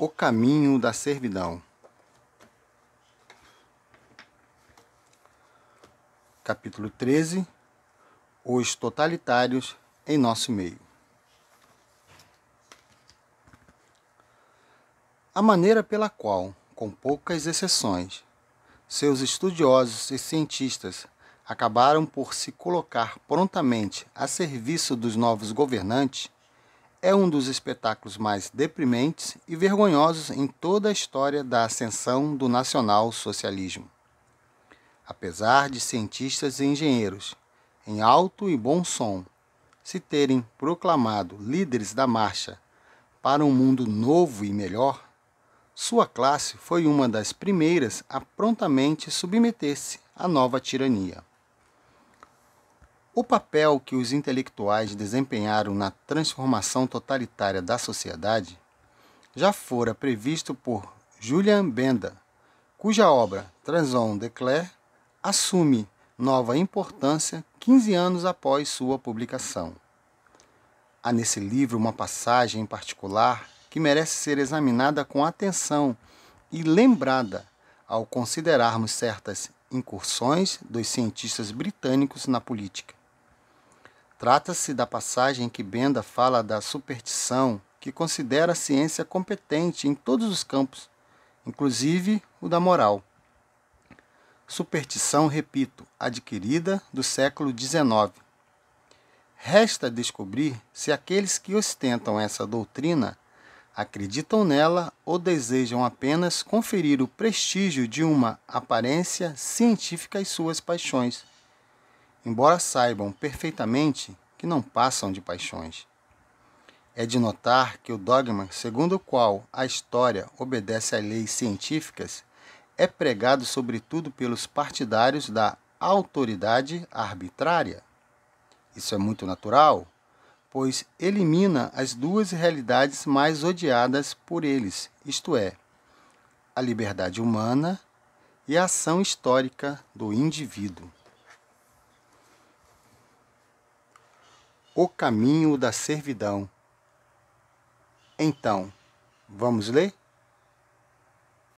O caminho da servidão. Capítulo 13 Os totalitários em nosso meio. A maneira pela qual, com poucas exceções, seus estudiosos e cientistas acabaram por se colocar prontamente a serviço dos novos governantes é um dos espetáculos mais deprimentes e vergonhosos em toda a história da ascensão do nacional-socialismo. Apesar de cientistas e engenheiros, em alto e bom som, se terem proclamado líderes da marcha para um mundo novo e melhor, sua classe foi uma das primeiras a prontamente submeter-se à nova tirania. O papel que os intelectuais desempenharam na transformação totalitária da sociedade já fora previsto por Julian Benda, cuja obra Transon de Clare assume nova importância 15 anos após sua publicação. Há nesse livro uma passagem em particular que merece ser examinada com atenção e lembrada ao considerarmos certas incursões dos cientistas britânicos na política. Trata-se da passagem em que Benda fala da superstição, que considera a ciência competente em todos os campos, inclusive o da moral. Superstição, repito, adquirida do século XIX. Resta descobrir se aqueles que ostentam essa doutrina acreditam nela ou desejam apenas conferir o prestígio de uma aparência científica às suas paixões embora saibam perfeitamente que não passam de paixões. É de notar que o dogma segundo o qual a história obedece a leis científicas é pregado sobretudo pelos partidários da autoridade arbitrária. Isso é muito natural, pois elimina as duas realidades mais odiadas por eles, isto é, a liberdade humana e a ação histórica do indivíduo. O caminho da servidão. Então, vamos ler?